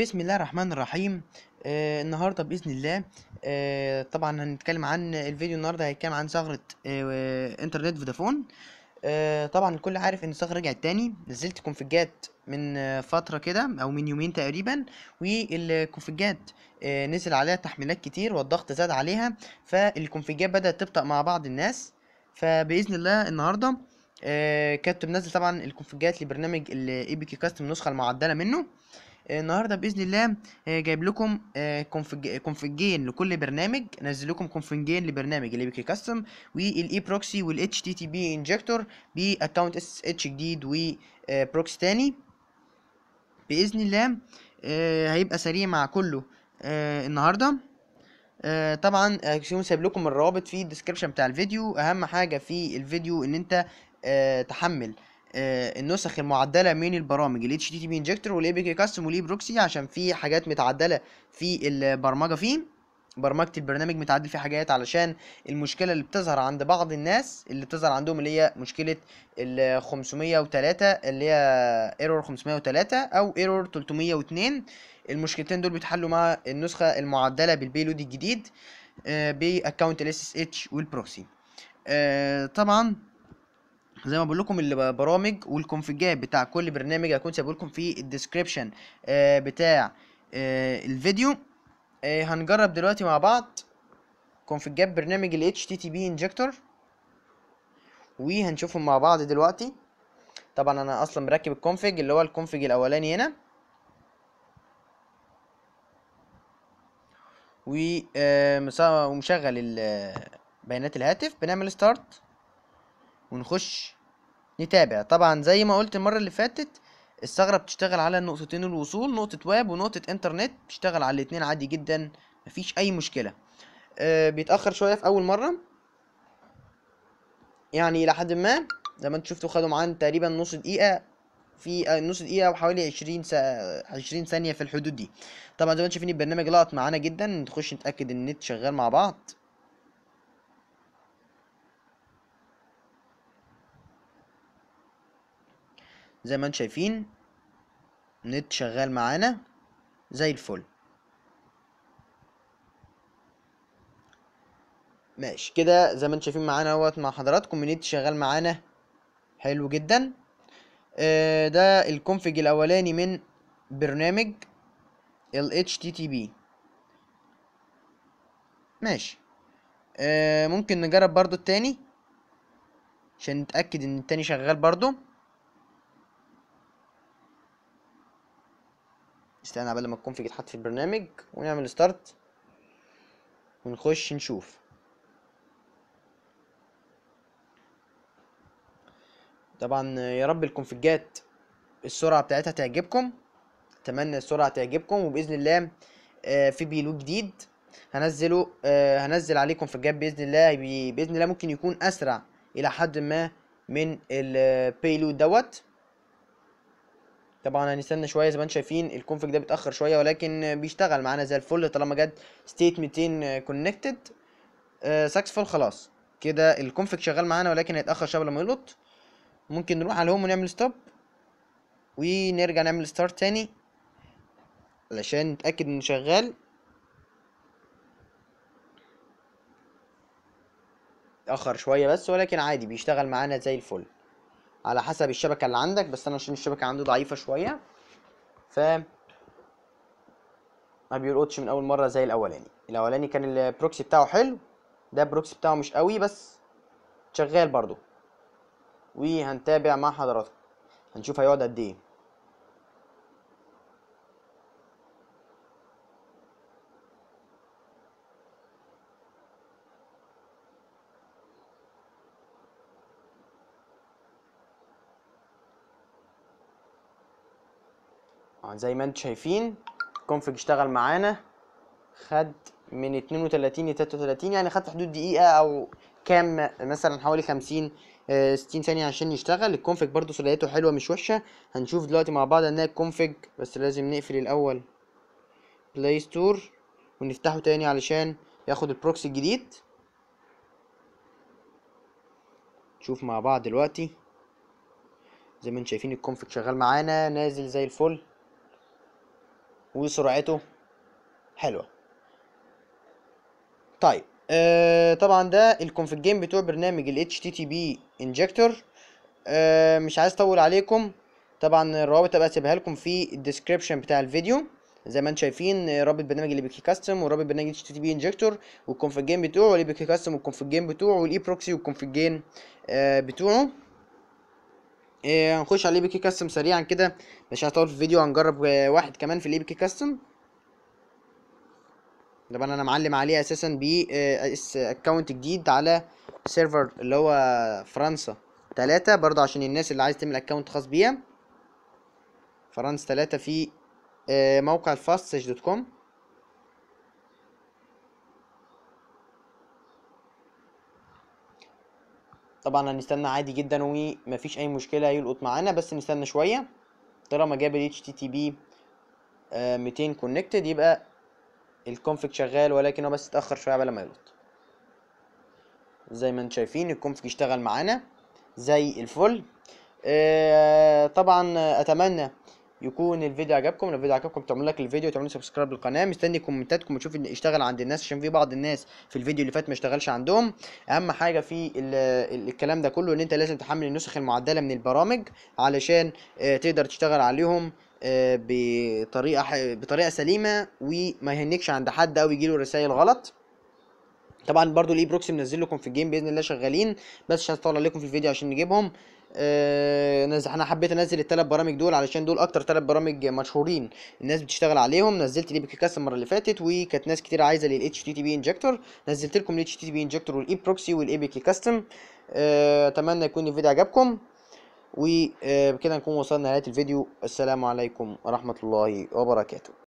بسم الله الرحمن الرحيم آه النهارده باذن الله آه طبعا هنتكلم عن الفيديو النهارده هيتكلم عن ثغره آه انترنت فودافون آه طبعا الكل عارف ان الثغره رجعت تاني نزلت كونفجات من آه فتره كده او من يومين تقريبا والكونفجات آه نزل عليها تحميلات كتير والضغط زاد عليها فالكونفجات بدات تبطأ مع بعض الناس فباذن الله النهارده آه كانت منزل طبعا الكونفجات لبرنامج الاي بي كي كاستم النسخه المعدله منه آه آه، النهارده باذن الله آه، جايب لكم كونفجين آه، لكل برنامج نزل لكم كونفجين لبرنامج اللي بي كاستم والاي بروكسي والاتش تي تي بي انجكتور باكونت اس اتش جديد وبروكسي تاني باذن الله هيبقى سريع مع كله النهارده طبعا اكسيوم سايب لكم الروابط في الديسكربشن بتاع الفيديو اهم حاجه في الفيديو ان انت تحمل آه، النسخ المعدله من البرامج الاتش تي تي بي انجكتور والاي بي كي كاستم والاي بروكسي عشان في حاجات متعدله في البرمجه فيه برمجه البرنامج متعدل فيه حاجات علشان المشكله اللي بتظهر عند بعض الناس اللي بتظهر عندهم اللي هي مشكله ال 503 اللي هي ايرور 503 او ايرور 302 المشكلتين دول بيتحلوا مع النسخه المعدله بالبيلود الجديد باكونت الاس اس اتش والبروكسي طبعا زي ما بقول لكم البرامج والكونفيجات بتاع كل برنامج هكون سايب لكم في الديسكريبشن آه، بتاع آه، الفيديو آه، هنجرب دلوقتي مع بعض كونفيجات برنامج ال HTTP injector وهنشوفهم مع بعض دلوقتي طبعا انا اصلا مركب الكونفيج اللي هو الكونفيج الاولاني هنا ومشغل بيانات الهاتف بنعمل ستارت ونخش نتابع طبعا زي ما قلت المرة اللي فاتت الثغرة بتشتغل على النقطتين الوصول نقطة واب ونقطة انترنت بتشتغل على الاتنين عادي جدا مفيش اي مشكلة آه بيتأخر شوية في اول مرة يعني الى حد ما زي ما انتوا شفتوا خدوا معانا تقريبا نص دقيقة في آه، نص دقيقة وحوالي 20 20 ثانية في الحدود دي طبعا زي ما انتم شايفين البرنامج لقط معانا جدا نخش نتأكد ان النت شغال مع بعض زي ما انتم شايفين النت شغال معانا زي الفل ماشي كده زي ما انتم شايفين معانا اهوت مع حضراتكم النت شغال معانا حلو جدا آه ده الكونفج الاولاني من برنامج ال HTTP ماشي آه ممكن نجرب برضو التاني عشان نتأكد ان التاني شغال برضو استنى قبل ما الكونفج يتحط في البرنامج ونعمل ستارت ونخش نشوف طبعا يا رب الكونفجات السرعه بتاعتها تعجبكم اتمنى السرعه تعجبكم وباذن الله آه، في بيلود جديد هنزله آه، هنزل عليه كونفجات باذن الله باذن الله ممكن يكون اسرع الى حد ما من البيلود آه، دوت طبعا هنستنى يعني شويه زي ما انتم شايفين الكونفج ده بيتاخر شويه ولكن بيشتغل معانا زي الفل طالما جت ستيت 200 كونكتد ساكسفول خلاص كده الكونفج شغال معانا ولكن هيتاخر شويه لما يلط ممكن نروح على الهوم ونعمل ستوب ونرجع نعمل ستارت تاني علشان نتاكد انه شغال اتاخر شويه بس ولكن عادي بيشتغل معانا زي الفل على حسب الشبكه اللي عندك بس انا عشان الشبكه عنده ضعيفه شويه ف ما بيلقطش من اول مره زي الاولاني الاولاني كان البروكسي بتاعه حلو ده البروكسي بتاعه مش قوي بس شغال برضو وهنتابع مع حضراتكم هنشوف هيقعد قد ايه آه، زي ما انتم شايفين الكونفج اشتغل معانا خد من 32 ل 33 يعني خد حدود دقيقه او كام مثلا حوالي 50 60 آه، ثانيه عشان يشتغل الكونفج برضو سلايته حلوه مش وحشه هنشوف دلوقتي مع بعض انها الكونفج بس لازم نقفل الاول بلاي ستور ونفتحه تاني علشان ياخد البروكسي الجديد نشوف مع بعض دلوقتي زي ما انتم شايفين الكونفج شغال معانا نازل زي الفل وسرعته حلوة طيب آه طبعا ده الكونفج جيم بتوع برنامج ال HTTP injector آه مش عايز اطول عليكم طبعا الروابط هبقى اسيبها لكم في الديسكريبشن بتاع الفيديو زي ما انتم شايفين رابط برنامج الابيكي كاستم ورابط برنامج اتش تي بي انجكتور والكونفج جيم بتوعه والابيكي كاستم والكونفج جيم بتوعه والاي بروكسي والكونفج جيم بتوعه آه، هنخش على الاي كي كاستم سريعا كده مش هطول في الفيديو هنجرب آه، واحد كمان في الاي كي كاستم طبعا انا معلم عليه اساسا ب اكونت آه، جديد على سيرفر اللي هو فرنسا تلاتة برضه عشان الناس اللي عايز تعمل اكونت خاص بيها فرنسا تلاتة في موقع الفاستش دوت كوم طبعا هنستنى عادي جدا ومفيش اي مشكله يلقط معانا بس نستنى شويه طالما جاب ال HTTP 200 كونكتد يبقى الكونفج شغال ولكن هو بس اتاخر شويه قبل ما يلقط زي ما انتم شايفين الكونفج اشتغل معانا زي الفل آه، طبعا اتمنى يكون الفيديو عجبكم لو الفيديو عجبكم تعملوا لك الفيديو تعملوا سبسكرايب للقناه مستني كومنتاتكم وتشوف ان اشتغل عند الناس عشان في بعض الناس في الفيديو اللي فات ما اشتغلش عندهم اهم حاجه في الكلام ده كله ان انت لازم تحمل النسخ المعدله من البرامج علشان آه، تقدر تشتغل عليهم آه، بطريقه بطريقه سليمه وما يهنكش عند حد او يجيله رسائل غلط طبعا برضو الاي بروكسي منزل لكم في الجيم باذن الله شغالين بس مش هطول عليكم في الفيديو عشان نجيبهم آه انا حبيت انزل الثلاث برامج دول علشان دول اكتر ثلاث برامج مشهورين الناس بتشتغل عليهم نزلت ليبك كاس المره اللي فاتت وكانت ناس كتير عايزه اتش تي تي بي انجكتور نزلت لكم الاتش تي تي بي انجكتور والاي بروكسي والاي كي كاستم آه اتمنى يكون الفيديو عجبكم وبكده آه، نكون وصلنا لنهايه الفيديو السلام عليكم ورحمه الله وبركاته